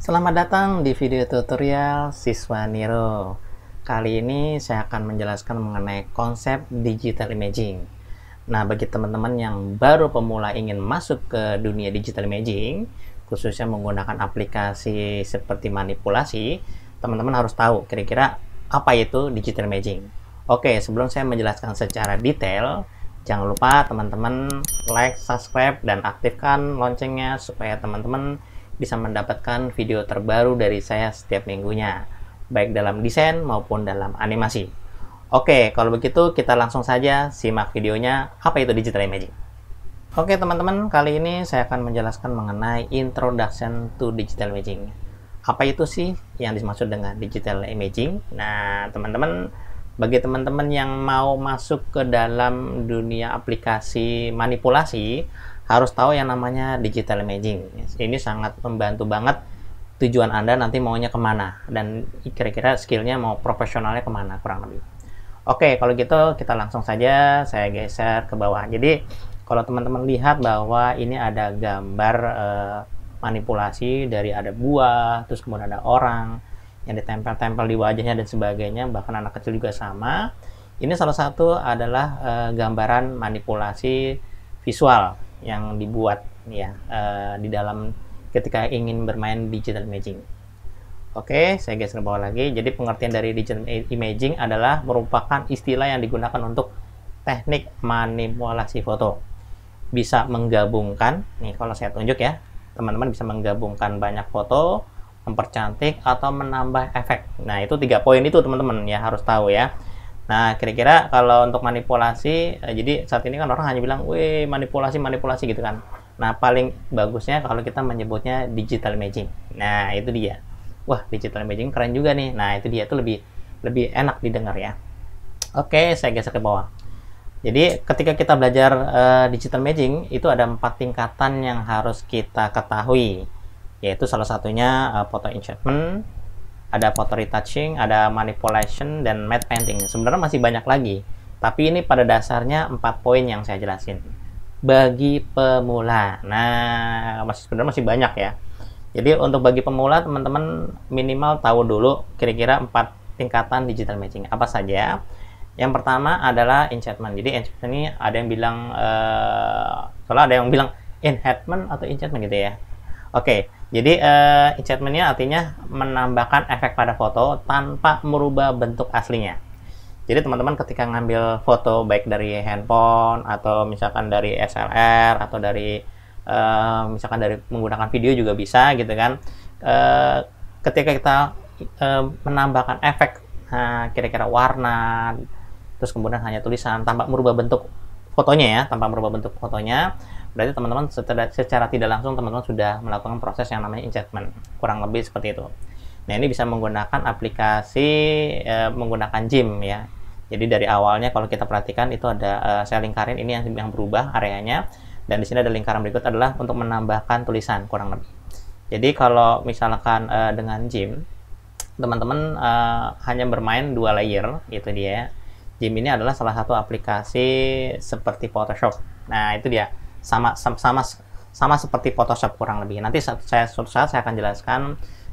Selamat datang di video tutorial siswa Niro. Kali ini saya akan menjelaskan mengenai konsep digital imaging. Nah, bagi teman-teman yang baru pemula ingin masuk ke dunia digital imaging, khususnya menggunakan aplikasi seperti manipulasi, teman-teman harus tahu kira-kira apa itu digital imaging. Oke, sebelum saya menjelaskan secara detail, jangan lupa teman-teman like, subscribe, dan aktifkan loncengnya supaya teman-teman bisa mendapatkan video terbaru dari saya setiap minggunya, baik dalam desain maupun dalam animasi. Oke, kalau begitu kita langsung saja simak videonya apa itu digital imaging. Oke teman-teman, kali ini saya akan menjelaskan mengenai introduction to digital imaging. Apa itu sih yang dimaksud dengan digital imaging? Nah, teman-teman, bagi teman-teman yang mau masuk ke dalam dunia aplikasi manipulasi, harus tahu yang namanya digital imaging. Ini sangat membantu banget tujuan Anda nanti maunya kemana dan kira-kira skillnya mau profesionalnya kemana kurang lebih. Oke, kalau gitu kita langsung saja saya geser ke bawah. Jadi kalau teman-teman lihat bahwa ini ada gambar eh, manipulasi dari ada buah, terus kemudian ada orang yang ditempel-tempel di wajahnya dan sebagainya, bahkan anak kecil juga sama. Ini salah satu adalah eh, gambaran manipulasi visual yang dibuat ya uh, di dalam ketika ingin bermain digital imaging. Oke, okay, saya geser bawah lagi. Jadi pengertian dari digital imaging adalah merupakan istilah yang digunakan untuk teknik manipulasi foto. Bisa menggabungkan, nih kalau saya tunjuk ya, teman-teman bisa menggabungkan banyak foto, mempercantik atau menambah efek. Nah, itu tiga poin itu teman-teman ya harus tahu ya. Nah, kira-kira kalau untuk manipulasi, eh, jadi saat ini kan orang hanya bilang, "Wih, manipulasi, manipulasi" gitu kan. Nah, paling bagusnya kalau kita menyebutnya digital imaging. Nah, itu dia. Wah, digital imaging keren juga nih. Nah, itu dia itu lebih lebih enak didengar ya. Oke, saya geser ke bawah. Jadi, ketika kita belajar uh, digital imaging, itu ada empat tingkatan yang harus kita ketahui, yaitu salah satunya uh, eh, photo enchantment, ada photo retouching, ada manipulation, dan matte painting. Sebenarnya masih banyak lagi, tapi ini pada dasarnya empat poin yang saya jelasin. Bagi pemula, nah masih sebenarnya masih banyak ya. Jadi untuk bagi pemula teman-teman minimal tahu dulu kira-kira empat tingkatan digital matching apa saja. Yang pertama adalah enchantment. Jadi enchantment ini ada yang bilang, uh, eh, soalnya ada yang bilang enhancement atau enchantment gitu ya. Oke. Okay jadi uh, enchantmentnya artinya menambahkan efek pada foto tanpa merubah bentuk aslinya. Jadi teman-teman ketika ngambil foto baik dari handphone atau misalkan dari SLR atau dari uh, misalkan dari menggunakan video juga bisa gitu kan. Uh, ketika kita uh, menambahkan efek nah, kira-kira nah, warna terus kemudian hanya tulisan tanpa merubah bentuk fotonya ya tanpa merubah bentuk fotonya berarti teman-teman secara, secara tidak langsung teman-teman sudah melakukan proses yang namanya enchantment kurang lebih seperti itu nah ini bisa menggunakan aplikasi e, menggunakan gym ya jadi dari awalnya kalau kita perhatikan itu ada e, saya lingkarin ini yang yang berubah areanya dan di sini ada lingkaran berikut adalah untuk menambahkan tulisan kurang lebih jadi kalau misalkan e, dengan gym teman-teman e, hanya bermain dua layer itu dia ini adalah salah satu aplikasi seperti Photoshop. Nah, itu dia. Sama sama sama, seperti Photoshop kurang lebih. Nanti saat saya suatu saat saya akan jelaskan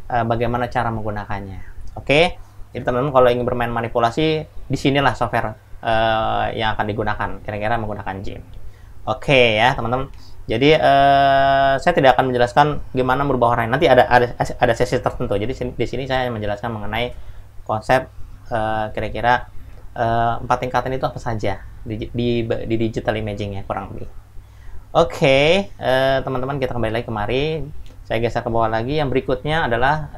uh, bagaimana cara menggunakannya. Oke. Okay? Jadi teman-teman kalau ingin bermain manipulasi, di disinilah software uh, yang akan digunakan. Kira-kira menggunakan JIM. Oke okay, ya, teman-teman. Jadi uh, saya tidak akan menjelaskan gimana merubah orang. Nanti ada ada ada sesi tertentu. Jadi di sini saya menjelaskan mengenai konsep kira kira -kira Eh, empat tingkatan itu apa saja di, di, di digital imaging ya kurang lebih. Oke, okay, uh, eh, teman-teman kita kembali lagi kemari. Saya geser ke bawah lagi. Yang berikutnya adalah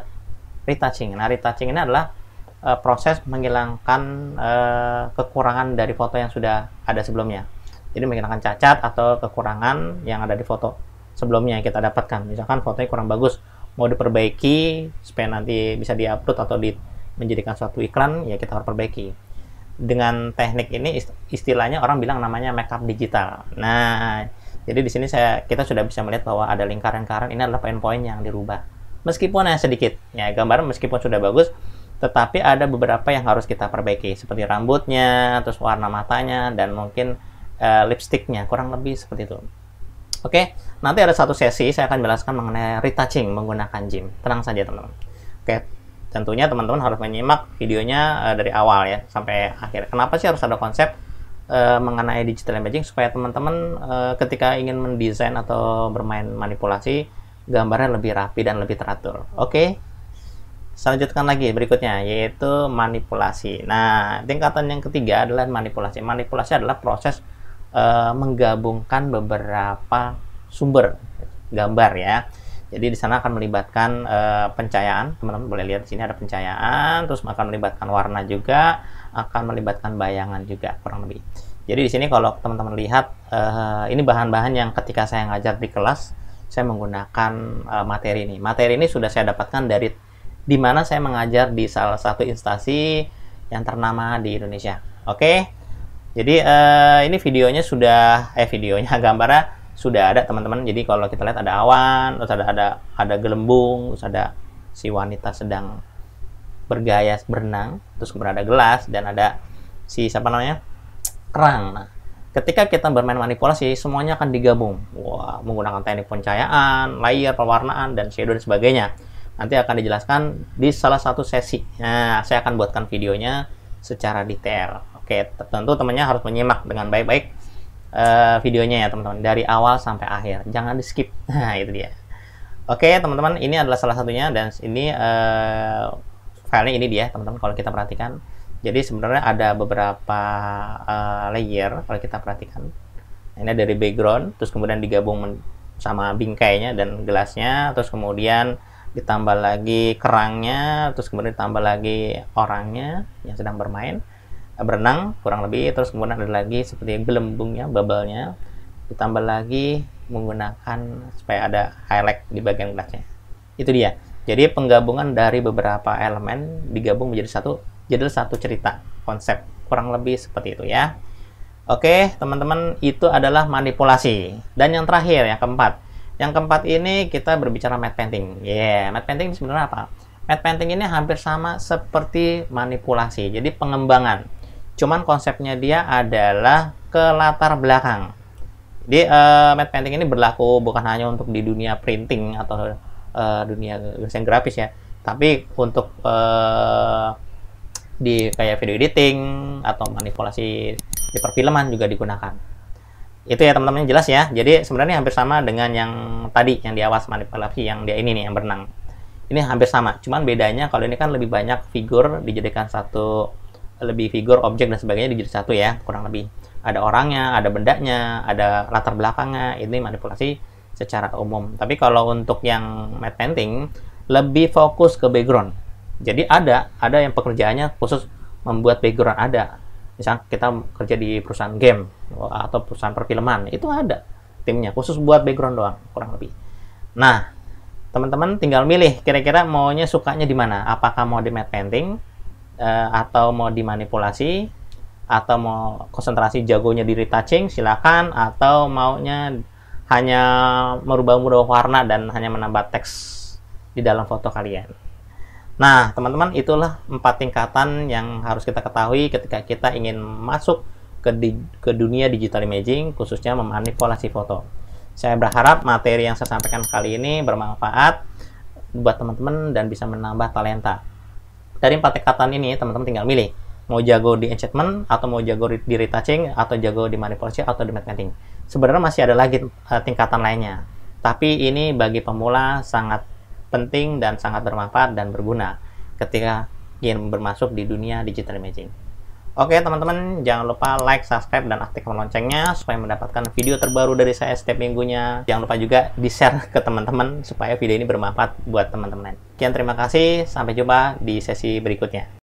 retouching. Nah, retouching ini adalah uh, proses menghilangkan uh, kekurangan dari foto yang sudah ada sebelumnya. Jadi menghilangkan cacat atau kekurangan yang ada di foto sebelumnya yang kita dapatkan. Misalkan fotonya kurang bagus, mau diperbaiki supaya nanti bisa diupload atau di menjadikan suatu iklan, ya kita harus perbaiki dengan teknik ini istilahnya orang bilang namanya makeup digital. Nah, jadi di sini saya kita sudah bisa melihat bahwa ada lingkaran-lingkaran ini adalah poin-poin yang dirubah. Meskipun hanya sedikit, ya gambaran meskipun sudah bagus, tetapi ada beberapa yang harus kita perbaiki seperti rambutnya, terus warna matanya dan mungkin uh, lipstiknya kurang lebih seperti itu. Oke, nanti ada satu sesi saya akan jelaskan mengenai retouching menggunakan gym. Tenang saja teman-teman. Oke, tentunya teman-teman harus menyimak videonya uh, dari awal ya sampai akhir. Kenapa sih harus ada konsep uh, mengenai digital imaging supaya teman-teman uh, ketika ingin mendesain atau bermain manipulasi gambarnya lebih rapi dan lebih teratur. Oke. Okay? Saya lagi berikutnya yaitu manipulasi. Nah, tingkatan yang ketiga adalah manipulasi. Manipulasi adalah proses uh, menggabungkan beberapa sumber gambar ya jadi di sana akan melibatkan uh, pencahayaan, teman-teman boleh lihat di sini ada pencahayaan, terus akan melibatkan warna juga, akan melibatkan bayangan juga kurang lebih. Jadi di sini kalau teman-teman lihat uh, ini bahan-bahan yang ketika saya ngajar di kelas saya menggunakan uh, materi ini. Materi ini sudah saya dapatkan dari di mana saya mengajar di salah satu instansi yang ternama di Indonesia. Oke. Okay? Jadi uh, ini videonya sudah eh videonya gambarnya sudah ada teman-teman. Jadi kalau kita lihat ada awan, terus ada ada ada gelembung, terus ada si wanita sedang bergaya berenang, terus kemudian ada gelas dan ada si siapa namanya kerang. Nah, ketika kita bermain manipulasi, semuanya akan digabung. Wah, menggunakan teknik pencahayaan, layer, pewarnaan, dan shadow dan sebagainya. Nanti akan dijelaskan di salah satu sesi. Nah, saya akan buatkan videonya secara detail. Oke, tentu temannya harus menyimak dengan baik-baik uh, videonya ya teman-teman dari awal sampai akhir jangan di skip nah itu dia oke okay, teman-teman ini adalah salah satunya dan ini uh, filenya ini dia teman-teman kalau kita perhatikan jadi sebenarnya ada beberapa uh, layer kalau kita perhatikan ini dari background terus kemudian digabung sama bingkainya dan gelasnya terus kemudian ditambah lagi kerangnya terus kemudian ditambah lagi orangnya yang sedang bermain berenang kurang lebih terus kemudian ada lagi seperti gelembungnya bubble-nya ditambah lagi menggunakan supaya ada highlight di bagian gelasnya itu dia jadi penggabungan dari beberapa elemen digabung menjadi satu jadi satu cerita konsep kurang lebih seperti itu ya Oke, teman-teman, itu adalah manipulasi. Dan yang terakhir, yang keempat. Yang keempat ini kita berbicara matte painting. Ya, yeah, matte painting sebenarnya apa? Matte painting ini hampir sama seperti manipulasi, jadi pengembangan cuman konsepnya dia adalah ke latar belakang jadi uh, eh, matte painting ini berlaku bukan hanya untuk di dunia printing atau uh, dunia desain grafis ya tapi untuk uh, di kayak video editing atau manipulasi di perfilman juga digunakan itu ya teman-teman jelas ya jadi sebenarnya hampir sama dengan yang tadi yang di awas manipulasi yang dia ini nih yang berenang ini hampir sama cuman bedanya kalau ini kan lebih banyak figur dijadikan satu lebih figur, objek dan sebagainya dijadi satu ya, kurang lebih. Ada orangnya, ada bendanya, ada latar belakangnya, ini manipulasi secara umum. Tapi kalau untuk yang matte painting lebih fokus ke background. Jadi ada ada yang pekerjaannya khusus membuat background ada. Misal kita kerja di perusahaan game atau perusahaan perfilman, itu ada timnya khusus buat background doang kurang lebih. Nah, teman-teman tinggal milih kira-kira maunya sukanya di mana apakah mau di matte painting uh, atau mau dimanipulasi atau mau konsentrasi jagonya di retouching silakan atau maunya hanya merubah-merubah warna dan hanya menambah teks di dalam foto kalian. Nah, teman-teman, itulah empat tingkatan yang harus kita ketahui ketika kita ingin masuk ke, di, ke dunia digital imaging, khususnya memanipulasi foto. Saya berharap materi yang saya sampaikan kali ini bermanfaat buat teman-teman dan bisa menambah talenta dari empat tekatan ini teman-teman tinggal milih mau jago di enchantment atau mau jago di retouching atau jago di manipulasi atau di matte sebenarnya masih ada lagi uh, tingkatan lainnya tapi ini bagi pemula sangat penting dan sangat bermanfaat dan berguna ketika ingin bermasuk di dunia digital imaging. Oke teman-teman, jangan lupa like, subscribe, dan aktifkan loncengnya supaya mendapatkan video terbaru dari saya setiap minggunya. Jangan lupa juga di-share ke teman-teman supaya video ini bermanfaat buat teman-teman. Sekian terima kasih, sampai jumpa di sesi berikutnya.